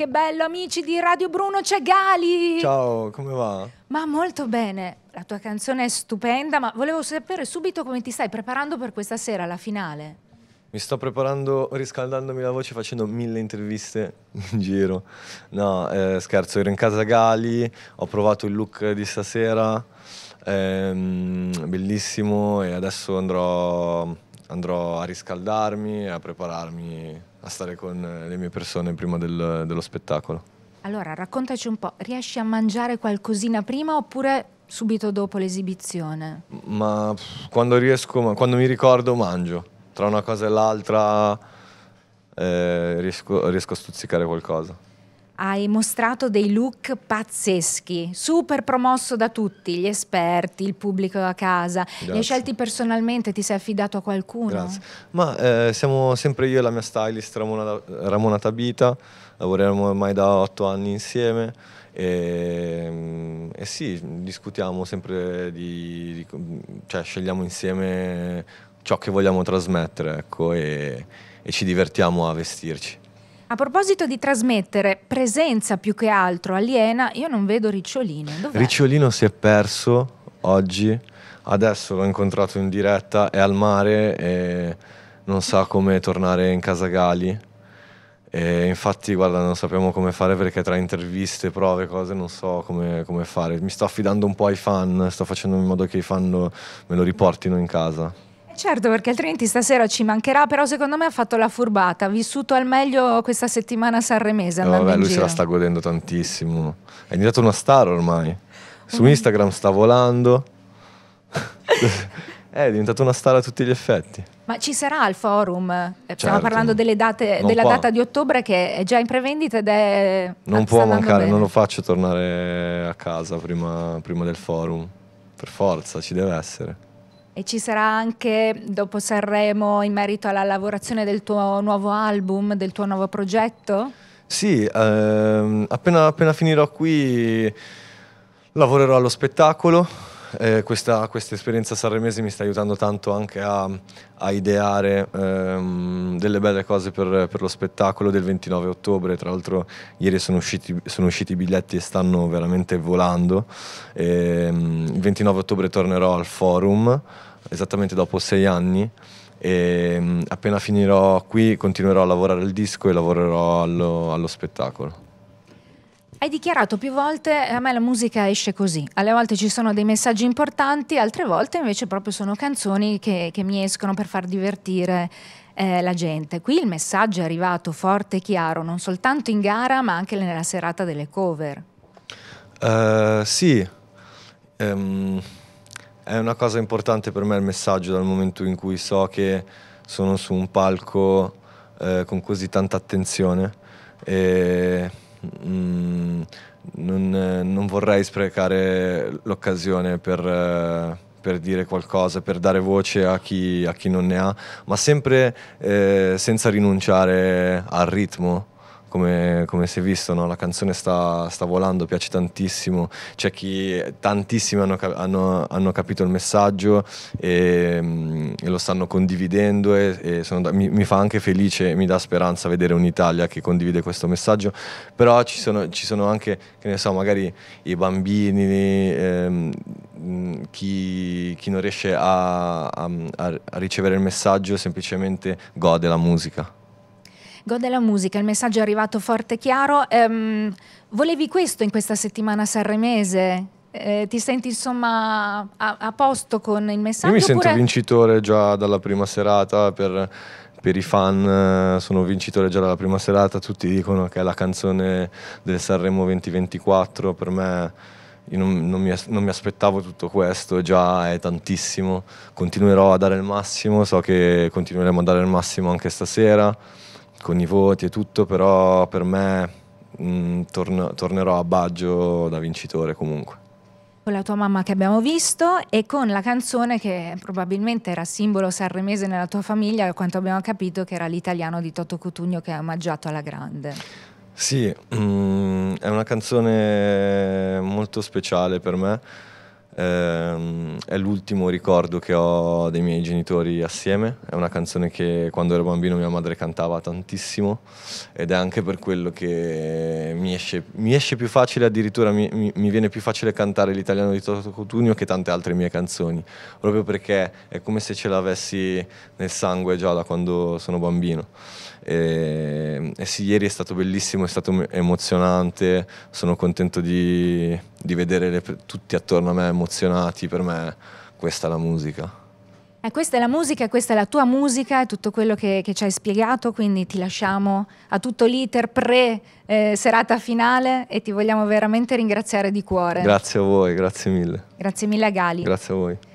Che bello amici di Radio Bruno, c'è Gali! Ciao, come va? Ma molto bene, la tua canzone è stupenda, ma volevo sapere subito come ti stai preparando per questa sera, la finale. Mi sto preparando, riscaldandomi la voce, facendo mille interviste in giro. No, eh, scherzo, ero in casa Gali, ho provato il look di stasera, ehm, bellissimo e adesso andrò, andrò a riscaldarmi e a prepararmi a stare con eh, le mie persone prima del, dello spettacolo. Allora, raccontaci un po', riesci a mangiare qualcosina prima oppure subito dopo l'esibizione? Ma quando riesco, quando mi ricordo mangio, tra una cosa e l'altra eh, riesco, riesco a stuzzicare qualcosa hai mostrato dei look pazzeschi, super promosso da tutti, gli esperti, il pubblico a casa. Grazie. Li hai scelti personalmente, ti sei affidato a qualcuno? Grazie. Ma eh, siamo sempre io e la mia stylist Ramona, Ramona Tabita, lavoriamo ormai da otto anni insieme. E, mm, e, sì, discutiamo sempre di, di, cioè scegliamo insieme ciò che vogliamo trasmettere ecco, e, e ci divertiamo a vestirci. A proposito di trasmettere presenza più che altro aliena, io non vedo Ricciolino. Dov'è? Ricciolino si è perso oggi, adesso l'ho incontrato in diretta, è al mare e non sa come tornare in casa Gali. E infatti, guarda, non sappiamo come fare perché tra interviste, prove, cose non so come, come fare. Mi sto affidando un po' ai fan, sto facendo in modo che i fan lo, me lo riportino in casa. Certo, perché altrimenti stasera ci mancherà, però secondo me ha fatto la furbata, ha vissuto al meglio questa settimana sanremese. Eh, no, vabbè, lui giro. se la sta godendo tantissimo. È diventato una star ormai. Su mm. Instagram sta volando. Eh, è diventato una star a tutti gli effetti. Ma ci sarà al forum? Eh, certo. Stiamo parlando date, della può. data di ottobre che è già in prevendita ed è... Non può mancare, bene. non lo faccio tornare a casa prima, prima del forum. Per forza, ci deve essere e ci sarà anche dopo Sanremo in merito alla lavorazione del tuo nuovo album, del tuo nuovo progetto? Sì, ehm, appena, appena finirò qui lavorerò allo spettacolo, eh, questa, questa, esperienza sanremese mi sta aiutando tanto anche a, a ideare ehm, delle belle cose per, per, lo spettacolo del 29 ottobre. Tra l'altro, ieri sono usciti, sono usciti, i biglietti e stanno veramente volando. E, ehm, il 29 ottobre tornerò al forum esattamente dopo sei anni e mm, appena finirò qui continuerò a lavorare al disco e lavorerò allo, allo spettacolo. Hai dichiarato più volte, eh, a me la musica esce così, alle volte ci sono dei messaggi importanti, altre volte invece proprio sono canzoni che, che mi escono per far divertire eh, la gente. Qui il messaggio è arrivato forte e chiaro, non soltanto in gara ma anche nella serata delle cover. Uh, sì, um, è una cosa importante per me il messaggio dal momento in cui so che sono su un palco eh, con così tanta attenzione e mm, non, non, vorrei sprecare l'occasione per... Eh, per dire qualcosa, per dare voce a chi, a chi non ne ha, ma sempre eh, senza rinunciare al ritmo, come, come si è visto, no? la canzone sta, sta, volando, piace tantissimo, c'è chi tantissimi hanno, hanno, hanno capito il messaggio e, mm, e, lo stanno condividendo e, e sono, mi, mi, fa anche felice e mi dà speranza vedere un'Italia che condivide questo messaggio, però ci sono, ci sono anche, che ne so, magari i bambini, ehm, mm, chi, chi, non riesce a, a, a ricevere il messaggio semplicemente gode la musica gode la musica, il messaggio è arrivato forte e chiaro. Ehm, volevi questo in questa settimana sanremese? Eh, ti senti insomma a, a, posto con il messaggio? Io mi sento oppure... vincitore già dalla prima serata per, per i fan eh, sono vincitore già dalla prima serata, tutti dicono che è la canzone del Sanremo 2024, per me non, non, mi, non, mi, aspettavo tutto questo, già è tantissimo, continuerò a dare il massimo, so che continueremo a dare il massimo anche stasera con i voti e tutto, però per me mh, mm, torno, tornerò a Baggio da vincitore comunque. Con la tua mamma che abbiamo visto e con la canzone che probabilmente era simbolo sanremese nella tua famiglia, a quanto abbiamo capito che era l'italiano di Toto Cutugno che ha omaggiato alla grande. Sì, mh, mm, è una canzone molto speciale per me Ehm, è l'ultimo ricordo che ho dei miei genitori assieme, è una canzone che quando ero bambino mia madre cantava tantissimo ed è anche per quello che mi esce, mi esce più facile, addirittura mi, mi, mi, viene più facile cantare l'italiano di Toto Cotugno che tante altre mie canzoni, proprio perché è come se ce l'avessi nel sangue già da quando sono bambino. E, ehm, e sì, ieri è stato bellissimo, è stato emozionante, sono contento di di vedere le, tutti attorno a me emozionati, per me questa è la musica. Eh, questa è la musica, questa è la tua musica, è tutto quello che, che ci hai spiegato, quindi ti lasciamo a tutto l'iter pre-serata eh, finale e ti vogliamo veramente ringraziare di cuore. Grazie a voi, grazie mille. Grazie mille a Gali. Grazie a voi.